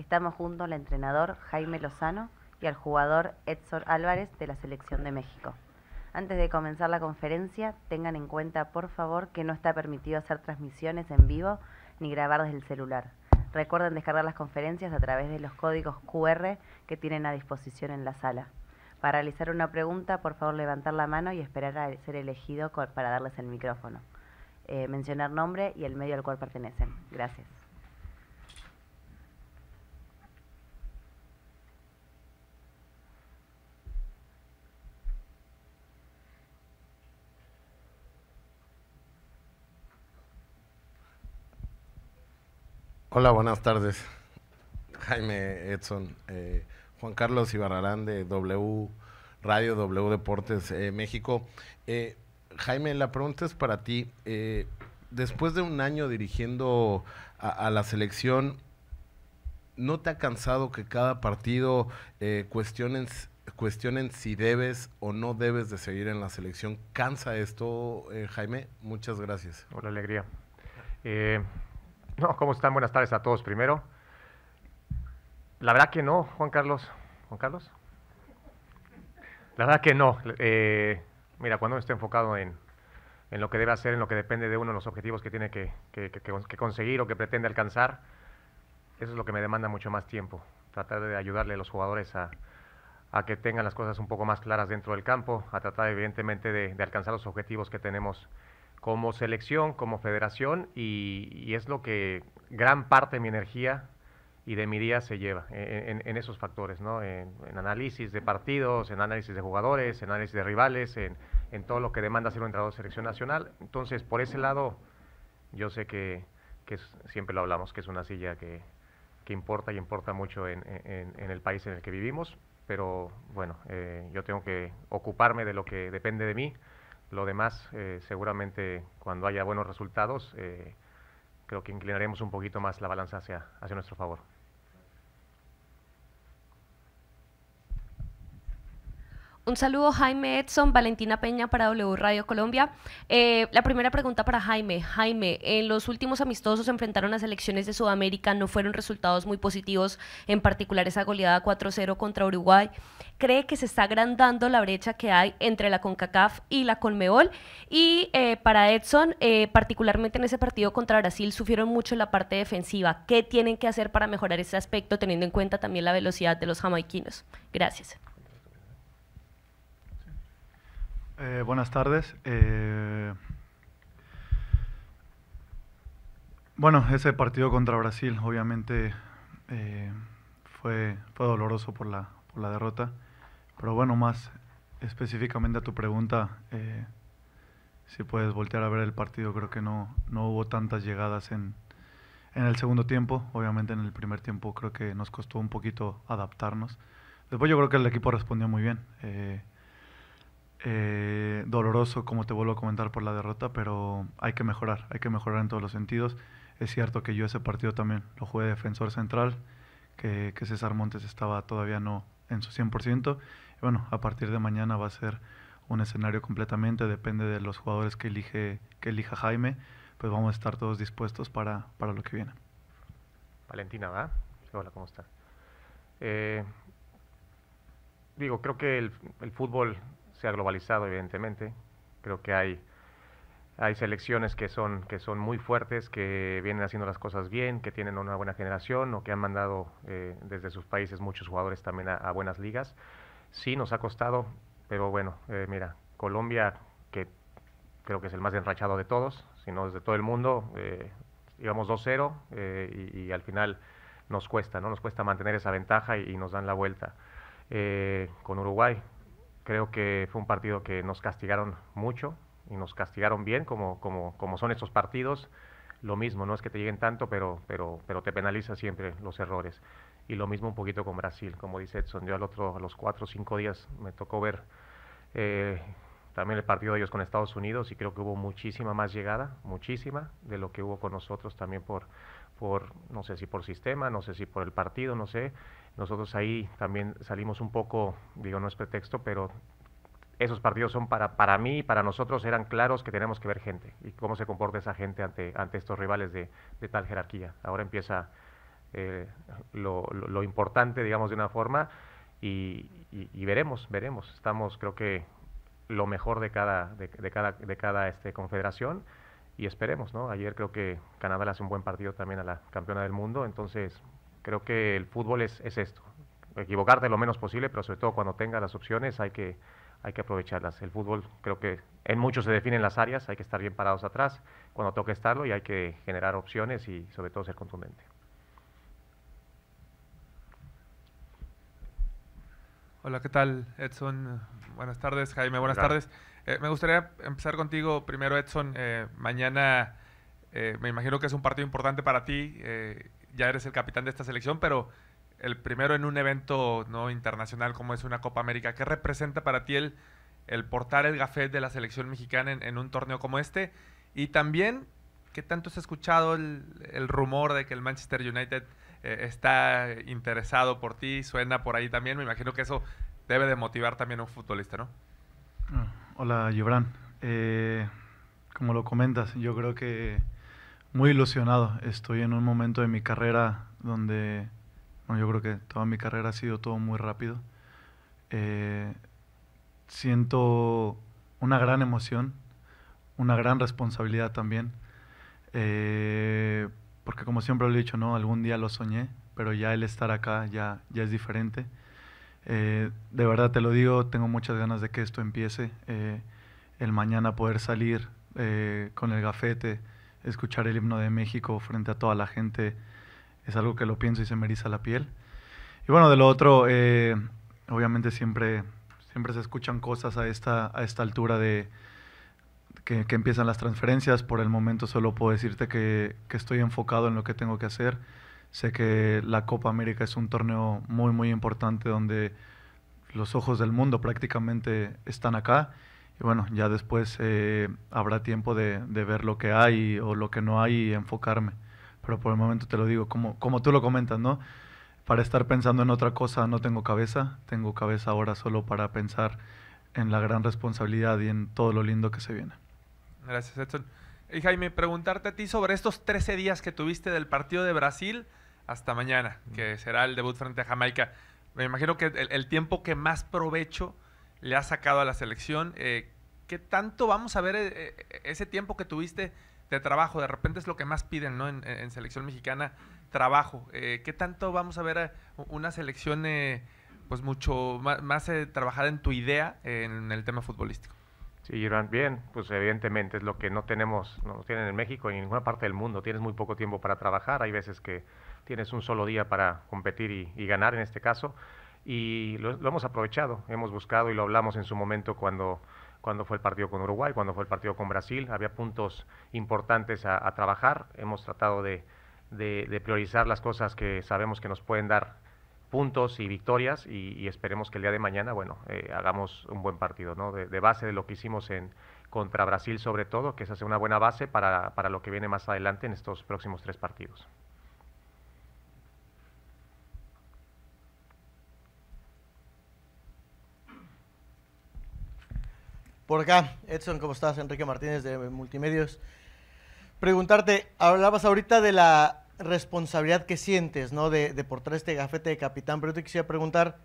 Estamos junto al entrenador Jaime Lozano y al jugador Edson Álvarez de la Selección de México. Antes de comenzar la conferencia, tengan en cuenta, por favor, que no está permitido hacer transmisiones en vivo ni grabar desde el celular. Recuerden descargar las conferencias a través de los códigos QR que tienen a disposición en la sala. Para realizar una pregunta, por favor levantar la mano y esperar a ser elegido para darles el micrófono. Eh, mencionar nombre y el medio al cual pertenecen. Gracias. Hola, buenas tardes. Jaime Edson, eh, Juan Carlos Ibarrarán de W Radio, W Deportes eh, México. Eh, Jaime, la pregunta es para ti. después de un año dirigiendo a, la selección, ¿no te ha cansado que cada partido cuestionen, cuestionen si debes o no debes de seguir en la selección? ¿Cansa esto, Jaime? Muchas gracias. Hola, alegría. No, ¿cómo están? Buenas tardes a todos primero. La verdad que no, Juan Carlos. ¿Juan Carlos? La verdad que no. Eh, mira, cuando uno está enfocado en, lo que debe hacer, en lo que depende de uno, en los objetivos que tiene que, conseguir o que pretende alcanzar, eso es lo que me demanda mucho más tiempo. Tratar de ayudarle a los jugadores a, que tengan las cosas un poco más claras dentro del campo, a tratar evidentemente de, de alcanzar los objetivos que tenemos como selección, como federación, y, es lo que gran parte de mi energía y de mi día se lleva en, esos factores, ¿no? En, análisis de partidos, en análisis de jugadores, en análisis de rivales, en, todo lo que demanda ser un entrenador de selección nacional. Entonces, por ese lado, yo sé que, siempre lo hablamos, que es una silla que, importa y importa mucho en, el país en el que vivimos, pero bueno, eh, yo tengo que ocuparme de lo que depende de mí lo demás, eh, seguramente cuando haya buenos resultados, eh, creo que inclinaremos un poquito más la balanza hacia nuestro favor. Un saludo Jaime Edson, Valentina Peña para W Radio Colombia. Eh, la primera pregunta para Jaime. Jaime, en los últimos amistosos se enfrentaron a selecciones de Sudamérica, no fueron resultados muy positivos, en particular esa goleada 4-0 contra Uruguay. ¿Cree que se está agrandando la brecha que hay entre la CONCACAF y la CONMEBOL? Y eh, para Edson, eh, particularmente en ese partido contra Brasil, sufrieron mucho la parte defensiva. ¿Qué tienen que hacer para mejorar ese aspecto teniendo en cuenta también la velocidad de los jamaiquinos? Gracias. Eh, buenas tardes. Eh, bueno, ese partido contra Brasil obviamente eh, fue, fue doloroso por la, por la derrota, pero bueno, más específicamente a tu pregunta, si puedes voltear a ver el partido, creo que no, no hubo tantas llegadas en, en el segundo tiempo, obviamente en el primer tiempo creo que nos costó un poquito adaptarnos. Después yo creo que el equipo respondió muy bien eh, doloroso, como te vuelvo a comentar, por la derrota, pero hay que mejorar, hay que mejorar en todos los sentidos. Es cierto que yo ese partido también lo jugué defensor central, que, César Montes estaba todavía no en su 100%. bueno, a partir de mañana va a ser un escenario completamente, depende de los jugadores que, elige, que elija Jaime, pues vamos a estar todos dispuestos para, lo que viene. Valentina, ¿va? Hola, ¿cómo está? Eh, digo, creo que el, el fútbol se ha globalizado evidentemente. Creo que hay, selecciones que son, que son muy fuertes, que vienen haciendo las cosas bien, que tienen una buena generación o que han mandado eh, desde sus países muchos jugadores también a, buenas ligas. Sí, nos ha costado, pero bueno, eh, mira, Colombia, que creo que es el más enrachado de todos, sino desde todo el mundo, eh, íbamos 2-0 eh, y, al final nos cuesta, ¿no? Nos cuesta mantener esa ventaja y, y nos dan la vuelta. con Uruguay, Creo que fue un partido que nos castigaron mucho y nos castigaron bien, como, como, como son estos partidos. Lo mismo, no es que te lleguen tanto, pero, pero, pero te penaliza siempre los errores. Y lo mismo un poquito con Brasil, como dice Edson. Yo al otro, a los cuatro o cinco días me tocó ver eh, también el partido de ellos con Estados Unidos y creo que hubo muchísima más llegada, muchísima, de lo que hubo con nosotros también por, por no sé si por sistema, no sé si por el partido, no sé, nosotros ahí también salimos un poco, digo, no es pretexto, pero esos partidos son para, para mí y para nosotros eran claros que tenemos que ver gente y cómo se comporta esa gente ante, ante estos rivales de, tal jerarquía. Ahora empieza eh, lo, importante, digamos, de una forma y, veremos, veremos. Estamos, creo que, lo mejor de cada, de, cada, de cada este, confederación y esperemos, ¿no? Ayer creo que Canadá le hace un buen partido también a la campeona del mundo, entonces Creo que el fútbol es, esto, equivocarte lo menos posible, pero sobre todo cuando tenga las opciones hay que, hay que aprovecharlas. El fútbol creo que en muchos se definen las áreas, hay que estar bien parados atrás cuando toque estarlo y hay que generar opciones y sobre todo ser contundente. Hola, ¿qué tal Edson? Buenas tardes, Jaime, buenas tardes. Eh, me gustaría empezar contigo primero, Edson. Eh, mañana eh, me imagino que es un partido importante para ti ya eres el capitán de esta selección, pero el primero en un evento no internacional como es una Copa América. ¿Qué representa para ti el, portar el gafet de la selección mexicana en, un torneo como este? Y también, ¿qué tanto has escuchado el, rumor de que el Manchester United eh, está interesado por ti? Suena por ahí también. Me imagino que eso debe de motivar también a un futbolista, ¿no? Ah, hola, Gibran. Eh, como lo comentas, yo creo que muy ilusionado. Estoy en un momento de mi carrera donde, bueno, yo creo que toda mi carrera ha sido todo muy rápido. Eh, siento una gran emoción, una gran responsabilidad también, eh, porque como siempre lo he dicho, ¿no? algún día lo soñé, pero ya el estar acá ya, ya es diferente. Eh, de verdad te lo digo, tengo muchas ganas de que esto empiece, el mañana poder salir con el gafete, escuchar el himno de México frente a toda la gente es algo que lo pienso y se me eriza la piel. Y bueno, de lo otro, eh, obviamente siempre, siempre se escuchan cosas a esta, a esta altura de que, empiezan las transferencias. Por el momento solo puedo decirte que, que estoy enfocado en lo que tengo que hacer. Sé que la Copa América es un torneo muy, muy importante donde los ojos del mundo prácticamente están acá y bueno, ya después eh, habrá tiempo de, ver lo que hay o lo que no hay y enfocarme. Pero por el momento te lo digo, como, como tú lo comentas, ¿no? Para estar pensando en otra cosa no tengo cabeza, tengo cabeza ahora solo para pensar en la gran responsabilidad y en todo lo lindo que se viene. Gracias, Edson. Y Jaime, preguntarte a ti sobre estos 13 días que tuviste del partido de Brasil hasta mañana, que será el debut frente a Jamaica. Me imagino que el tiempo que más provecho le ha sacado a la selección. Eh, ¿Qué tanto vamos a ver eh, eh, ese tiempo que tuviste de trabajo? De repente es lo que más piden en, selección mexicana, trabajo. Eh, ¿Qué tanto vamos a ver una selección eh, pues mucho más, de trabajada en tu idea en el tema futbolístico? Sí, Irán, bien, pues evidentemente es lo que no tenemos, no tienen en México ni en ninguna parte del mundo. Tienes muy poco tiempo para trabajar, hay veces que tienes un solo día para competir y ganar en este caso y lo, hemos aprovechado, hemos buscado y lo hablamos en su momento cuando, cuando fue el partido con Uruguay, cuando fue el partido con Brasil, había puntos importantes a, trabajar, hemos tratado de, priorizar las cosas que sabemos que nos pueden dar puntos y victorias y, esperemos que el día de mañana, bueno, eh, hagamos un buen partido, ¿no? De, base de lo que hicimos en, contra Brasil sobre todo, que esa sea una buena base para, para lo que viene más adelante en estos próximos tres partidos. Por acá, Edson, ¿cómo estás? Enrique Martínez de Multimedios. Preguntarte, hablabas ahorita de la responsabilidad que sientes, ¿no? De, portar este gafete de capitán, pero yo te quisiera preguntar,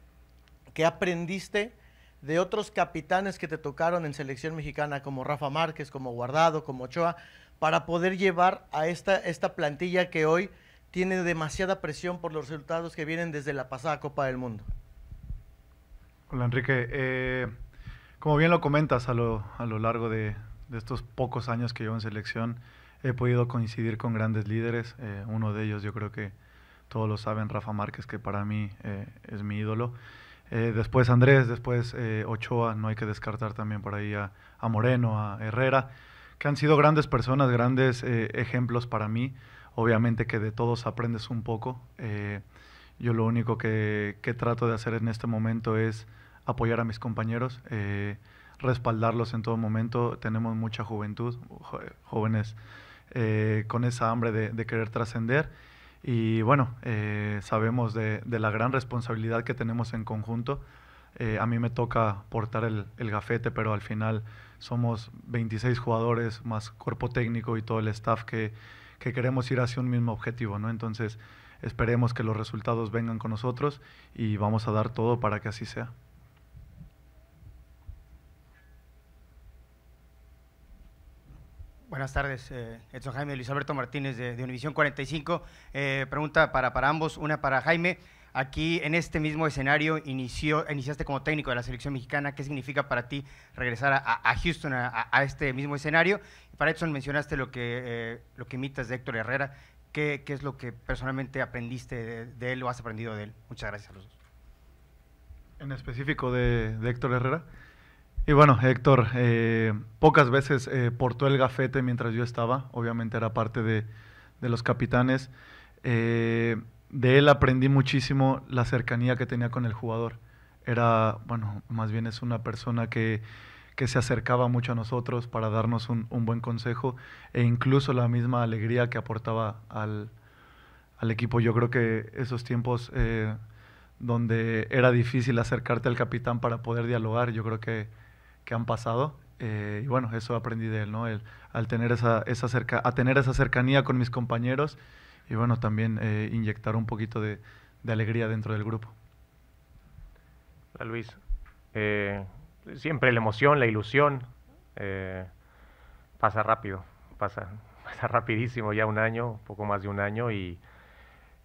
¿qué aprendiste de otros capitanes que te tocaron en selección mexicana, como Rafa Márquez, como Guardado, como Ochoa, para poder llevar a esta, esta plantilla que hoy tiene demasiada presión por los resultados que vienen desde la pasada Copa del Mundo? Hola Enrique, eh, como bien lo comentas, a lo, a lo largo de, de, estos pocos años que llevo en selección, he podido coincidir con grandes líderes. Eh, uno de ellos, yo creo que todos lo saben, Rafa Márquez, que para mí eh, es mi ídolo. Eh, después Andrés, después Ochoa, no hay que descartar también por ahí a, Moreno, a Herrera, que han sido grandes personas, grandes ejemplos para mí. Obviamente que de todos aprendes un poco. yo lo único que, que trato de hacer en este momento es apoyar a mis compañeros, eh, respaldarlos en todo momento. Tenemos mucha juventud, jóvenes eh, con esa hambre de, querer trascender. Y bueno, eh, sabemos de, la gran responsabilidad que tenemos en conjunto. a mí me toca portar el, gafete, pero al final somos 26 jugadores más cuerpo técnico y todo el staff que, que queremos ir hacia un mismo objetivo, ¿no? Entonces, esperemos que los resultados vengan con nosotros y vamos a dar todo para que así sea. Buenas tardes, eh, Edson Jaime, Luis Alberto Martínez de, Univisión 45. Eh, pregunta para, para ambos, una para Jaime. Aquí en este mismo escenario inició, iniciaste como técnico de la selección mexicana. ¿Qué significa para ti regresar a, Houston, a, este mismo escenario? Para Edson mencionaste lo que, eh, lo que imitas de Héctor Herrera. ¿Qué, ¿Qué, es lo que personalmente aprendiste de, de, él o has aprendido de él? Muchas gracias a los dos. En específico de Héctor Herrera. Y bueno, Héctor, eh, pocas veces eh, portó el gafete mientras yo estaba, obviamente era parte de, los capitanes. Eh, de él aprendí muchísimo la cercanía que tenía con el jugador. Era, bueno, más bien es una persona que, se acercaba mucho a nosotros para darnos un, buen consejo e incluso la misma alegría que aportaba al equipo. Yo creo que esos tiempos donde era difícil acercarte al capitán para poder dialogar, yo creo que que han pasado. Eh, y bueno, eso aprendí de él, ¿no? El, al tener esa, esa a tener esa cercanía con mis compañeros y bueno, también eh, inyectar un poquito de, alegría dentro del grupo. Luis, eh, siempre la emoción, la ilusión, pasa rápido, pasa, pasa rapidísimo ya un año, poco más de un año y,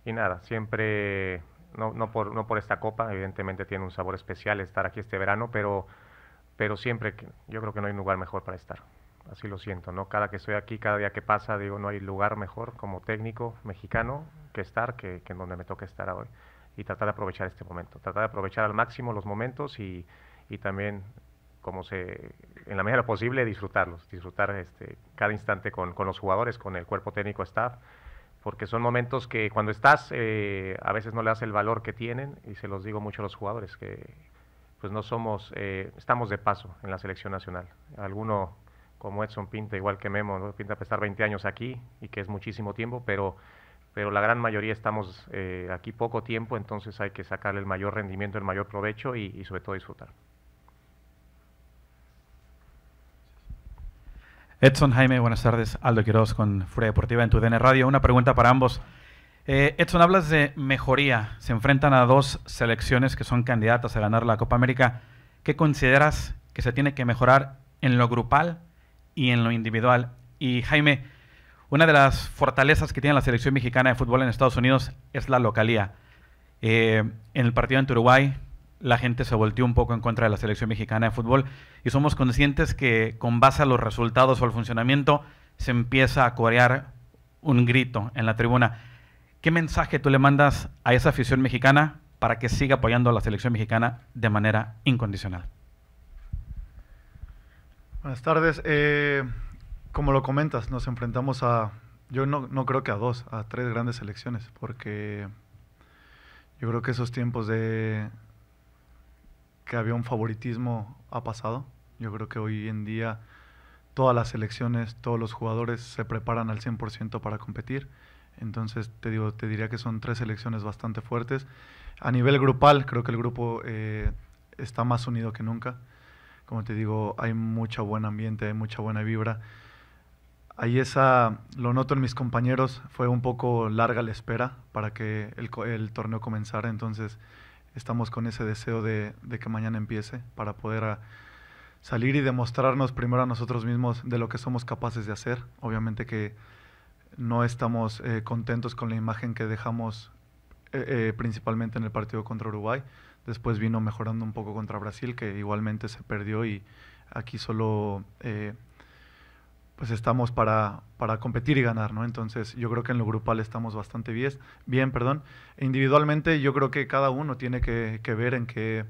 y nada, siempre, no, por, no por esta copa, evidentemente tiene un sabor especial estar aquí este verano, pero pero siempre yo creo que no hay lugar mejor para estar. Así lo siento, ¿no? Cada que estoy aquí, cada día que pasa, digo, no hay lugar mejor como técnico mexicano que estar, que, que en donde me toca estar hoy. Y tratar de aprovechar este momento, tratar de aprovechar al máximo los momentos y, y también, como se, en la medida posible, disfrutarlos, disfrutar este, cada instante con, los jugadores, con el cuerpo técnico, staff, porque son momentos que cuando estás eh, a veces no le das el valor que tienen y se los digo mucho a los jugadores que pues no somos, eh, estamos de paso en la selección nacional. Alguno como Edson Pinta, igual que Memo, Pinta para estar 20 años aquí y que es muchísimo tiempo, pero, pero la gran mayoría estamos eh, aquí poco tiempo, entonces hay que sacarle el mayor rendimiento, el mayor provecho y, sobre todo disfrutar. Edson Jaime, buenas tardes. Aldo Quiroz con Furia Deportiva en tu DN Radio. Una pregunta para ambos. Eh, Edson, hablas de mejoría. Se enfrentan a dos selecciones que son candidatas a ganar la Copa América. ¿Qué consideras que se tiene que mejorar en lo grupal y en lo individual? Y Jaime, una de las fortalezas que tiene la selección mexicana de fútbol en Estados Unidos es la localía. Eh, en el partido en Uruguay, la gente se volteó un poco en contra de la selección mexicana de fútbol y somos conscientes que con base a los resultados o al funcionamiento se empieza a corear un grito en la tribuna. ¿Qué mensaje tú le mandas a esa afición mexicana para que siga apoyando a la selección mexicana de manera incondicional? Buenas tardes. Eh, como lo comentas, nos enfrentamos a, yo no, no, creo que a dos, a tres grandes selecciones, porque yo creo que esos tiempos de que había un favoritismo ha pasado. Yo creo que hoy en día todas las selecciones, todos los jugadores se preparan al 100% para competir. Entonces, te, digo, te diría que son tres selecciones bastante fuertes. A nivel grupal, creo que el grupo eh, está más unido que nunca. Como te digo, hay mucho buen ambiente, hay mucha buena vibra. Ahí esa, lo noto en mis compañeros, fue un poco larga la espera para que el, torneo comenzara, entonces estamos con ese deseo de, que mañana empiece para poder ah, salir y demostrarnos primero a nosotros mismos de lo que somos capaces de hacer. Obviamente que no estamos eh, contentos con la imagen que dejamos eh, eh, principalmente en el partido contra Uruguay. Después vino mejorando un poco contra Brasil, que igualmente se perdió y aquí solo pues estamos para, competir y ganar, Entonces yo creo que en lo grupal estamos bastante bien, bien perdón. E individualmente yo creo que cada uno tiene que, ver en qué,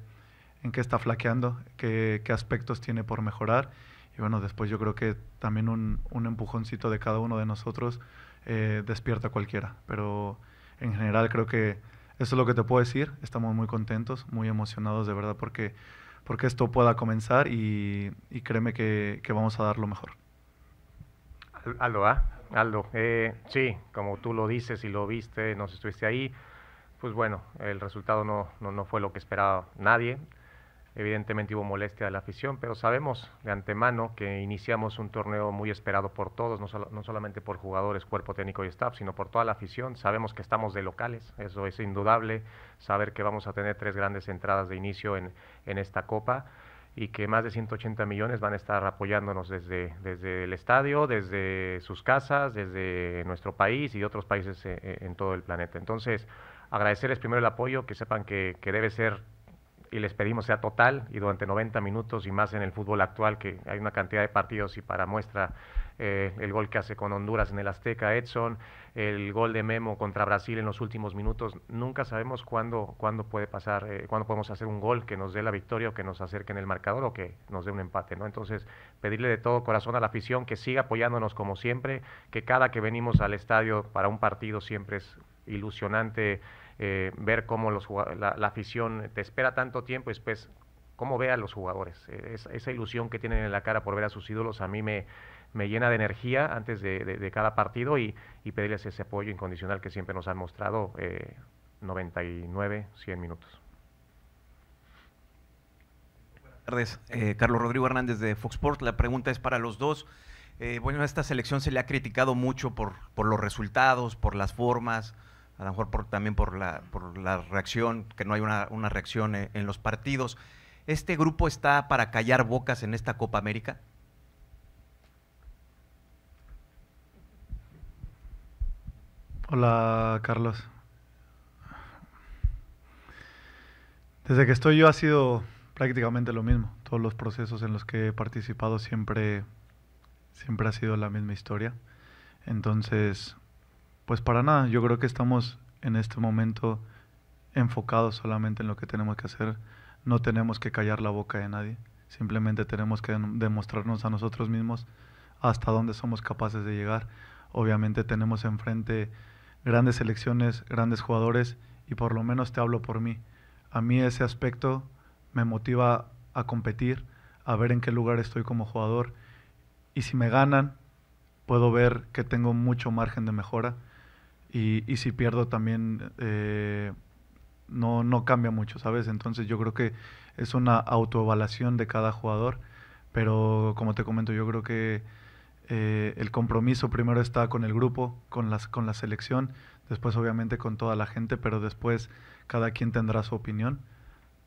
en qué está flaqueando, qué aspectos tiene por mejorar y bueno, después yo creo que también un, empujoncito de cada uno de nosotros eh, despierta a cualquiera, pero en general creo que eso es lo que te puedo decir, estamos muy contentos, muy emocionados de verdad porque, porque esto pueda comenzar y, créeme que, vamos a dar lo mejor. Aldo, Aldo, ah, eh, sí, como tú lo dices y lo viste, nos estuviste ahí, pues bueno, el resultado no fue lo que esperaba nadie, Evidentemente hubo molestia de la afición, pero sabemos de antemano que iniciamos un torneo muy esperado por todos, no, solamente por jugadores, cuerpo técnico y staff, sino por toda la afición. Sabemos que estamos de locales, eso es indudable, saber que vamos a tener tres grandes entradas de inicio en, esta copa y que más de 180 millones van a estar apoyándonos desde, desde el estadio, desde sus casas, desde nuestro país y otros países eh, eh, en, todo el planeta. Entonces, agradecerles primero el apoyo, que sepan que, que debe ser y les pedimos sea total y durante 90 minutos y más en el fútbol actual que hay una cantidad de partidos y para muestra eh, el gol que hace con Honduras en el Azteca Edson, el gol de Memo contra Brasil en los últimos minutos, nunca sabemos cuándo, cuándo puede pasar, eh, cuándo podemos hacer un gol que nos dé la victoria o que nos acerque en el marcador o que nos dé un empate, ¿no? Entonces, pedirle de todo corazón a la afición que siga apoyándonos como siempre, que cada que venimos al estadio para un partido siempre es ilusionante eh, ver cómo los, la, afición te espera tanto tiempo y después cómo ve a los jugadores. Eh, esa ilusión que tienen en la cara por ver a sus ídolos a mí me, llena de energía antes de, cada partido y, pedirles ese apoyo incondicional que siempre nos han mostrado 99, eh, 100 minutos. Buenas tardes, Carlos Rodrigo Hernández de Fox Sports. La pregunta es para los dos. bueno, a esta selección se le ha criticado mucho por, por los resultados, por las formas, a lo mejor también por la, reacción, que no hay una, reacción eh, en, los partidos. ¿Este grupo está para callar bocas en esta Copa América? Hola, Carlos. Desde que estoy yo ha sido prácticamente lo mismo. Todos los procesos en los que he participado siempre, siempre ha sido la misma historia. Entonces, pues para nada, yo creo que estamos en este momento enfocados solamente en lo que tenemos que hacer. No tenemos que callar la boca de nadie, simplemente tenemos que demostrarnos a nosotros mismos hasta dónde somos capaces de llegar. Obviamente tenemos enfrente grandes selecciones, grandes jugadores y por lo menos te hablo por mí. A mí ese aspecto me motiva a competir, a ver en qué lugar estoy como jugador y si me ganan, puedo ver que tengo mucho margen de mejora y, si pierdo también eh, no, cambia mucho, ¿sabes? Entonces yo creo que es una autoevaluación de cada jugador, pero como te comento, yo creo que eh, el compromiso primero está con el grupo, con, las, con la selección, después obviamente con toda la gente, pero después cada quien tendrá su opinión.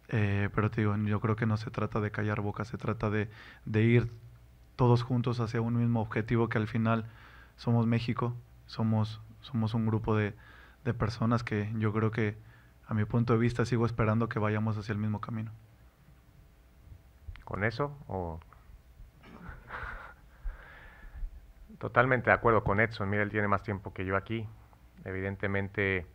Eh, pero te digo, yo creo que no se trata de callar boca, se trata de, de ir todos juntos hacia un mismo objetivo que al final somos México, somos somos un grupo de, personas que yo creo que a mi punto de vista sigo esperando que vayamos hacia el mismo camino. ¿Con eso? O... Totalmente de acuerdo con Edson. Mira, él tiene más tiempo que yo aquí. Evidentemente,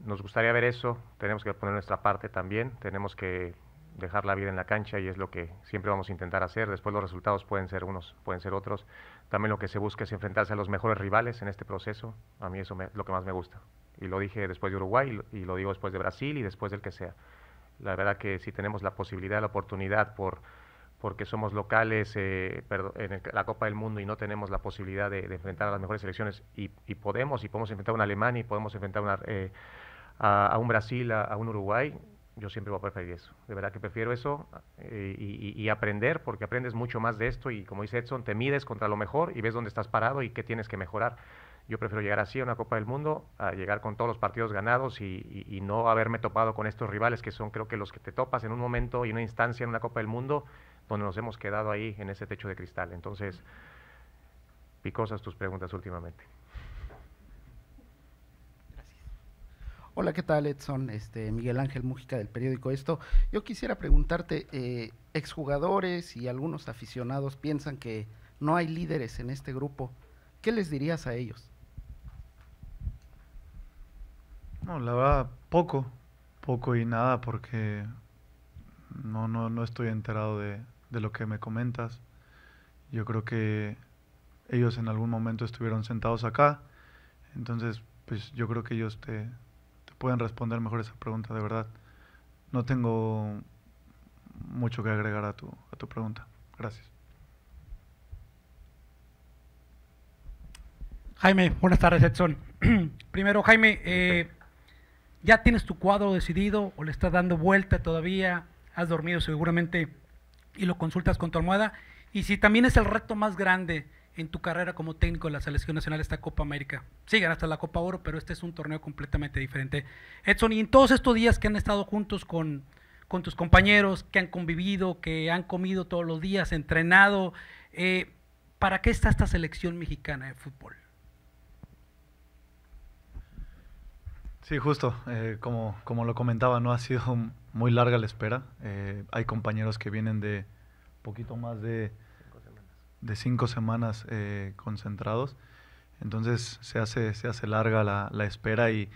nos gustaría ver eso. Tenemos que poner nuestra parte también. Tenemos que dejar la vida en la cancha y es lo que siempre vamos a intentar hacer. Después los resultados pueden ser unos, pueden ser otros. También lo que se busca es enfrentarse a los mejores rivales en este proceso. A mí eso es lo que más me gusta. Y lo dije después de Uruguay y lo digo después de Brasil y después del que sea. La verdad que si tenemos la posibilidad, la oportunidad por porque somos locales eh, en la Copa del Mundo y no tenemos la posibilidad de, enfrentar a las mejores selecciones y, podemos, y podemos enfrentar a un Alemania y podemos enfrentar a, eh, un Brasil, a, un Uruguay, yo siempre voy a preferir eso. De verdad que prefiero eso eh, y, aprender, porque aprendes mucho más de esto y como dice Edson, te mides contra lo mejor y ves dónde estás parado y qué tienes que mejorar. Yo prefiero llegar así a una Copa del Mundo, a llegar con todos los partidos ganados y no haberme topado con estos rivales que son creo que los que te topas en un momento y una instancia en una Copa del Mundo donde nos hemos quedado ahí en ese techo de cristal. Entonces, picosas tus preguntas últimamente. Hola, ¿qué tal Edson? Este, Miguel Ángel Mújica del periódico Esto. Yo quisiera preguntarte, eh, exjugadores y algunos aficionados piensan que no hay líderes en este grupo. ¿Qué les dirías a ellos? No, la verdad, poco, poco y nada, porque no, no, no estoy enterado de, de lo que me comentas. Yo creo que ellos en algún momento estuvieron sentados acá, entonces pues yo creo que ellos te, pueden responder mejor esa pregunta, de verdad. No tengo mucho que agregar a tu, a tu pregunta. Gracias. Jaime, buenas tardes, Edson. Primero, Jaime, eh, ¿ya tienes tu cuadro decidido o le estás dando vuelta todavía? ¿Has dormido seguramente y lo consultas con tu almohada? Y si también es el reto más grande en tu carrera como técnico de la selección nacional esta Copa América? Sí, ganaste la Copa Oro, pero este es un torneo completamente diferente. Edson, y en todos estos días que han estado juntos con, con tus compañeros, que han convivido, que han comido todos los días, entrenado, eh, ¿para qué está esta selección mexicana de fútbol? Sí, justo, eh, como, como lo comentaba, no ha sido muy larga la espera. Eh, hay compañeros que vienen de poquito más de de cinco semanas eh, concentrados. Entonces se hace, se hace larga la, espera y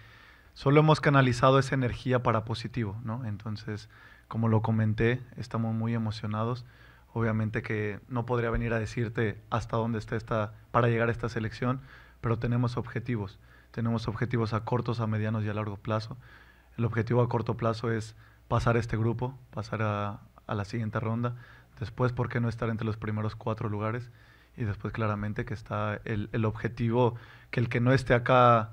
solo hemos canalizado esa energía para positivo, ¿no? Entonces, como lo comenté, estamos muy emocionados. Obviamente que no podría venir a decirte hasta dónde está esta, para llegar a esta selección, pero tenemos objetivos. Tenemos objetivos a cortos, a medianos y a largo plazo. El objetivo a corto plazo es pasar este grupo, pasar a, a la siguiente ronda. Después, ¿por qué no estar entre los primeros cuatro lugares? Y después, claramente, que está el, objetivo, que el que no esté acá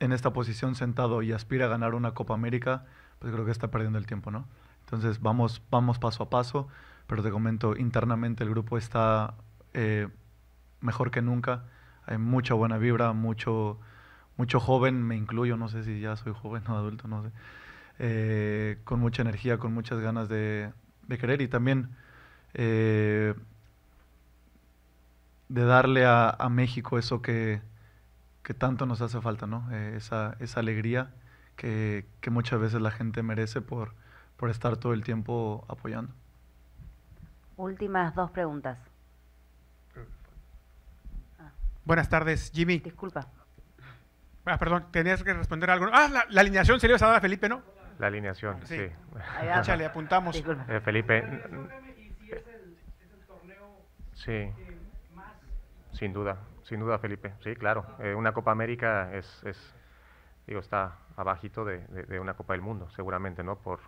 en esta posición sentado y aspira a ganar una Copa América, pues creo que está perdiendo el tiempo, ¿no? Entonces, vamos, vamos paso a paso, pero te comento, internamente el grupo está eh, mejor que nunca. Hay mucha buena vibra, mucho, mucho joven, me incluyo, no sé si ya soy joven o adulto, no sé. Eh, con mucha energía, con muchas ganas de, de querer y también eh, de darle a, México eso que, tanto nos hace falta, ¿no? Eh, esa, alegría que, muchas veces la gente merece por, por estar todo el tiempo apoyando. Últimas dos preguntas. Ah. Buenas tardes, Jimmy. Disculpa. Ah, perdón, tenías que responder algo. Ah, la, alineación se le Felipe, ¿no? La alineación, sí. sí. le apuntamos. Eh, Felipe. Sí. Sin duda, sin duda, Felipe. Sí, claro. Eh, una Copa América es, digo, está abajito de, una Copa del Mundo, seguramente, ¿no? Por,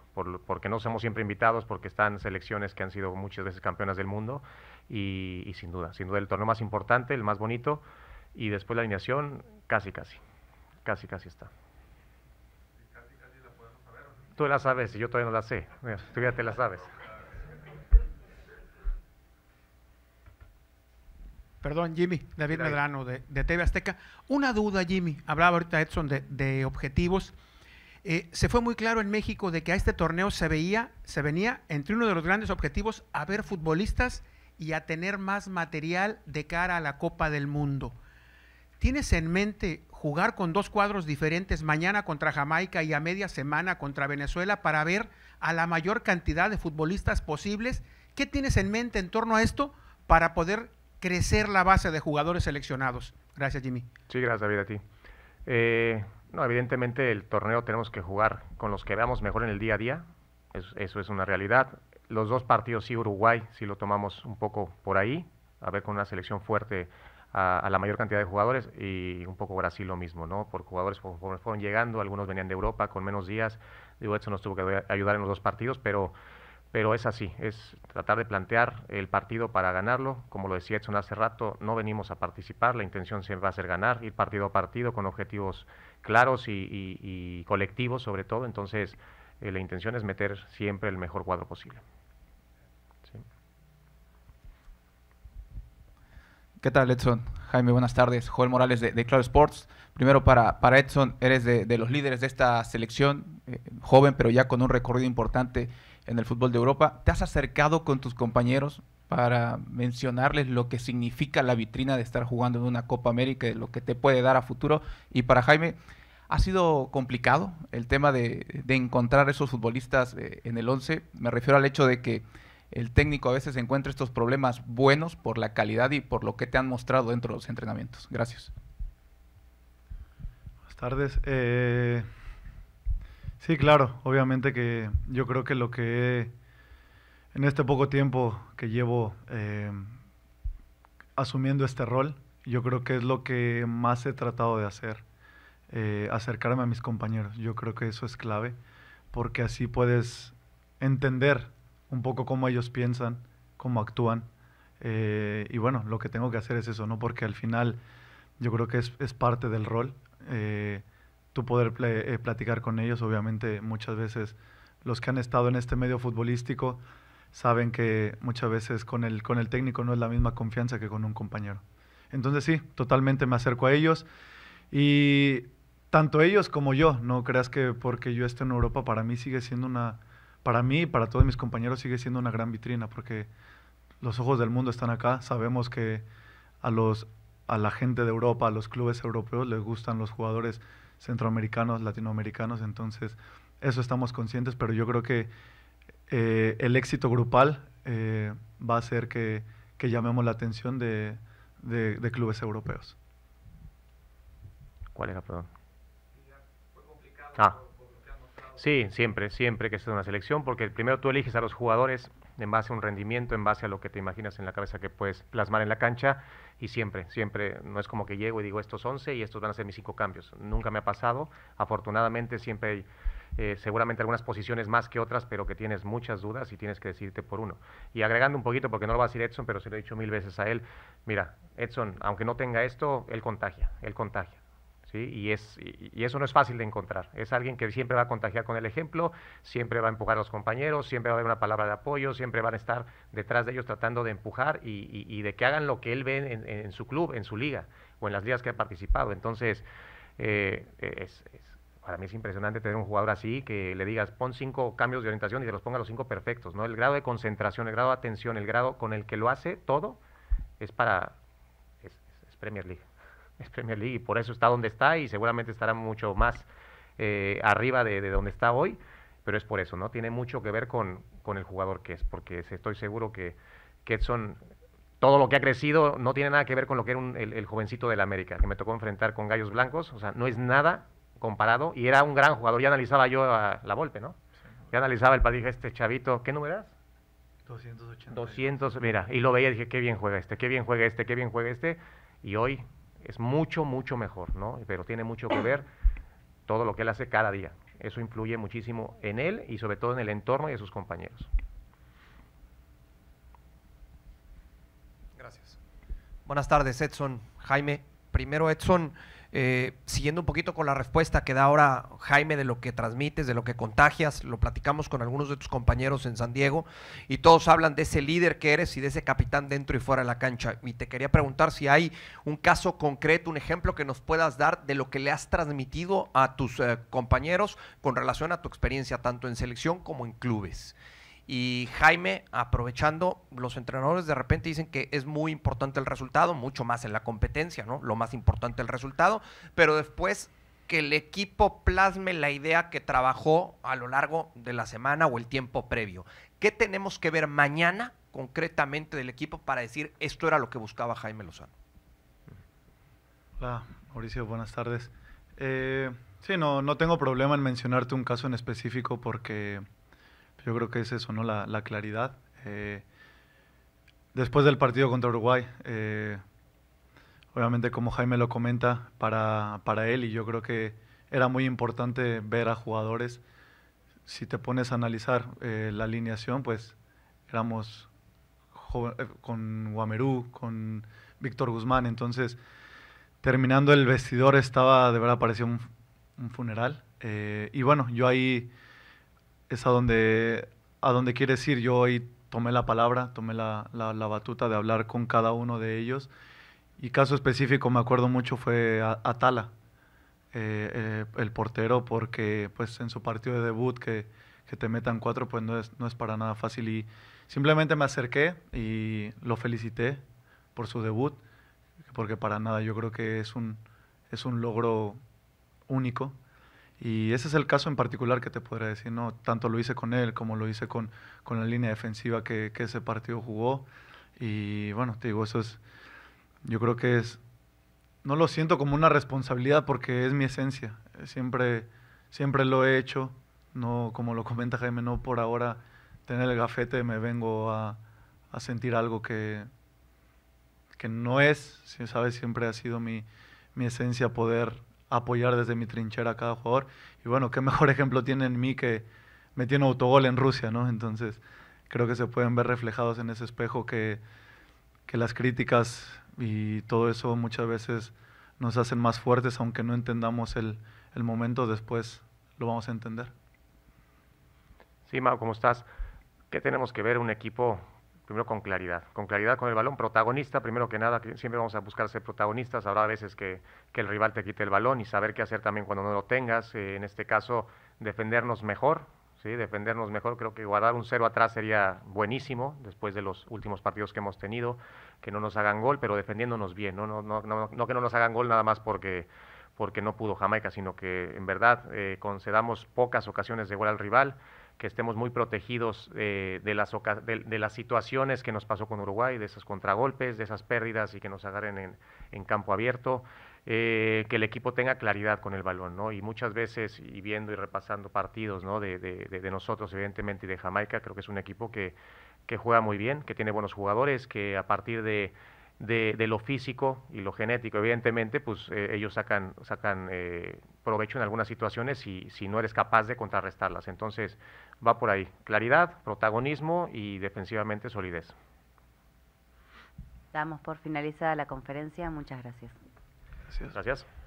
porque no somos siempre invitados, porque están selecciones que han sido muchas veces campeonas del mundo y, sin duda, sin duda el torneo más importante, el más bonito y después la alineación casi, casi, casi, casi está. Tú la sabes y yo todavía no la sé. tú ya te la sabes. perdón, Jimmy, David Medrano de, TV Azteca. Una duda, Jimmy, hablaba ahorita Edson de, objetivos. Eh, se fue muy claro en México de que a este torneo se veía, se venía entre uno de los grandes objetivos a ver futbolistas y a tener más material de cara a la Copa del Mundo. ¿Tienes en mente jugar con dos cuadros diferentes mañana contra Jamaica y a media semana contra Venezuela para ver a la mayor cantidad de futbolistas posibles? ¿Qué tienes en mente en torno a esto para poder crecer la base de jugadores seleccionados. Gracias, Jimmy. Sí, gracias, David, a ti. Eh, no, evidentemente el torneo tenemos que jugar con los que veamos mejor en el día a día. eso es una realidad. Los dos partidos, sí, Uruguay, sí lo tomamos un poco por ahí, a ver con una selección fuerte a, a, la mayor cantidad de jugadores y un poco Brasil lo mismo, ¿no? Por jugadores fueron llegando, algunos venían de Europa con menos días. Digo, eso nos tuvo que ayudar en los dos partidos, pero pero es así, es tratar de plantear el partido para ganarlo. Como lo decía Edson hace rato, no venimos a participar, la intención siempre va a ser ganar, ir partido a partido con objetivos claros y, colectivos sobre todo, entonces eh, la intención es meter siempre el mejor cuadro posible. ¿Qué tal, Edson? Jaime, buenas tardes. Joel Morales de, de Sports. Primero para, para Edson, eres de, los líderes de esta selección, eh, joven pero ya con un recorrido importante en el fútbol de Europa. ¿Te has acercado con tus compañeros para mencionarles lo que significa la vitrina de estar jugando en una Copa América y lo que te puede dar a futuro? Y para Jaime, ¿ha sido complicado el tema de, de encontrar esos futbolistas eh, en el 11? Me refiero al hecho de que el técnico a veces encuentra estos problemas buenos por la calidad y por lo que te han mostrado dentro de los entrenamientos. Gracias. Buenas tardes. Eh, sí, claro, obviamente que yo creo que lo que en este poco tiempo que llevo eh, asumiendo este rol, yo creo que es lo que más he tratado de hacer, eh, acercarme a mis compañeros. Yo creo que eso es clave, porque así puedes entender un poco cómo ellos piensan, cómo actúan. Eh, y bueno, lo que tengo que hacer es eso, ¿no? Porque al final yo creo que es, parte del rol. Eh, tú poder eh, platicar con ellos, obviamente muchas veces los que han estado en este medio futbolístico saben que muchas veces con el, con el técnico no es la misma confianza que con un compañero. Entonces sí, totalmente me acerco a ellos y tanto ellos como yo, no creas que porque yo esté en Europa para mí sigue siendo una, para mí y para todos mis compañeros sigue siendo una gran vitrina porque los ojos del mundo están acá. Sabemos que a, los, a la gente de Europa, a los clubes europeos les gustan los jugadores centroamericanos, latinoamericanos, entonces eso estamos conscientes, pero yo creo que eh, el éxito grupal eh, va a hacer que, llamemos la atención de, clubes europeos. ¿Cuál era, perdón? Ah. Sí, siempre, siempre que es una selección, porque primero tú eliges a los jugadores en base a un rendimiento, en base a lo que te imaginas en la cabeza que puedes plasmar en la cancha, y siempre, siempre, no es como que llego y digo estos 11 y estos van a ser mis cinco cambios. Nunca me ha pasado, afortunadamente siempre hay... Eh, seguramente algunas posiciones más que otras, pero que tienes muchas dudas y tienes que decidirte por uno. Y agregando un poquito, porque no lo va a decir Edson, pero se lo he dicho mil veces a él, mira, Edson, aunque no tenga esto, él contagia, él contagia. Y, es, eso no es fácil de encontrar. Es alguien que siempre va a contagiar con el ejemplo, siempre va a empujar a los compañeros, siempre va a haber una palabra de apoyo, siempre van a estar detrás de ellos tratando de empujar y, de que hagan lo que él ve en, su club, en su liga o en las ligas que ha participado. Entonces, eh, para mí es impresionante tener un jugador así que le digas pon cinco cambios de orientación y te los ponga los cinco perfectos. ¿no? El grado de concentración, el grado de atención, el grado con el que lo hace todo es para es Premier League es Premier League y por eso está donde está y seguramente estará mucho más eh, arriba de, donde está hoy, pero es por eso, ¿no? Tiene mucho que ver con, con el jugador que es, porque estoy seguro que, Ketson, todo lo que ha crecido no tiene nada que ver con lo que era el, el, jovencito del América, que me tocó enfrentar con Gallos Blancos, o sea, no es nada comparado y era un gran jugador, ya analizaba yo a la Volpe, ¿no? Ya analizaba el padre, este chavito, ¿qué número 280. 200, mira, y lo veía y dije, qué bien juega este, qué bien juega este, qué bien juega este, y hoy es mucho, mucho mejor, ¿no? Pero tiene mucho que ver todo lo que él hace cada día. Eso influye muchísimo en él y sobre todo en el entorno y de sus compañeros. Gracias. Buenas tardes, Edson. Jaime, primero Edson. Eh, siguiendo un poquito con la respuesta que da ahora Jaime de lo que transmites, de lo que contagias, lo platicamos con algunos de tus compañeros en San Diego y todos hablan de ese líder que eres y de ese capitán dentro y fuera de la cancha. Y te quería preguntar si hay un caso concreto, un ejemplo que nos puedas dar de lo que le has transmitido a tus eh, compañeros con relación a tu experiencia tanto en selección como en clubes. Y Jaime, aprovechando, los entrenadores de repente dicen que es muy importante el resultado, mucho más en la competencia, ¿no? Lo más importante el resultado, pero después que el equipo plasme la idea que trabajó a lo largo de la semana o el tiempo previo. ¿Qué tenemos que ver mañana concretamente del equipo para decir esto era lo que buscaba Jaime Lozano? Hola, Mauricio, buenas tardes. Eh, sí, no, no tengo problema en mencionarte un caso en específico porque yo creo que es eso, ¿no? La, claridad. Eh, después del partido contra Uruguay, eh, obviamente como Jaime lo comenta, para, para, él y yo creo que era muy importante ver a jugadores. Si te pones a analizar eh, la alineación, pues éramos con Guamerú, con Víctor Guzmán, entonces terminando el vestidor estaba, de verdad parecía un funeral. y bueno, yo ahí es a donde, a donde quieres ir. Yo hoy tomé la palabra, tomé la, batuta de hablar con cada uno de ellos. Y caso específico, me acuerdo mucho, fue Atala, eh, eh, el portero, porque pues en su partido de debut que, que te metan cuatro, pues no es, no es para nada fácil. Y simplemente me acerqué y lo felicité por su debut, porque para nada yo creo que es un, es un logro único y ese es el caso en particular que te podría decir, ¿no? Tanto lo hice con él como lo hice con, con la línea defensiva que, ese partido jugó. Y bueno, te digo, eso es, yo creo que es, no lo siento como una responsabilidad porque es mi esencia. Siempre, siempre lo he hecho, no como lo comenta Jaime, no por ahora tener el gafete me vengo a, a sentir algo que, que no es, si sabes, siempre ha sido mi, mi esencia poder apoyar desde mi trinchera a cada jugador. Y bueno, qué mejor ejemplo tiene en mí que me tiene autogol en Rusia, ¿no? Entonces creo que se pueden ver reflejados en ese espejo que, que las críticas y todo eso muchas veces nos hacen más fuertes, aunque no entendamos el, el momento, después lo vamos a entender. Sí, Mau, ¿cómo estás? ¿Qué tenemos que ver un equipo primero con claridad, con claridad con el balón, protagonista, primero que nada, siempre vamos a buscar ser protagonistas, habrá veces que, el rival te quite el balón y saber qué hacer también cuando no lo tengas, eh, en este caso defendernos mejor, ¿sí? defendernos mejor, creo que guardar un cero atrás sería buenísimo después de los últimos partidos que hemos tenido, que no nos hagan gol, pero defendiéndonos bien, no, no, no, que no nos hagan gol nada más porque porque no pudo Jamaica, sino que en verdad eh, concedamos pocas ocasiones de gol al rival, que estemos muy protegidos eh, de, las de, las situaciones que nos pasó con Uruguay, de esos contragolpes, de esas pérdidas y que nos agarren en, campo abierto, eh, que el equipo tenga claridad con el balón, ¿no? Y muchas veces, y viendo y repasando partidos, ¿no? De, de, de nosotros, evidentemente, y de Jamaica, creo que es un equipo que, que juega muy bien, que tiene buenos jugadores, que a partir de de, lo físico y lo genético. Evidentemente, pues eh, ellos sacan, sacan eh, provecho en algunas situaciones si, si no eres capaz de contrarrestarlas. Entonces, va por ahí. Claridad, protagonismo y defensivamente solidez. Damos por finalizada la conferencia. Muchas Gracias. gracias.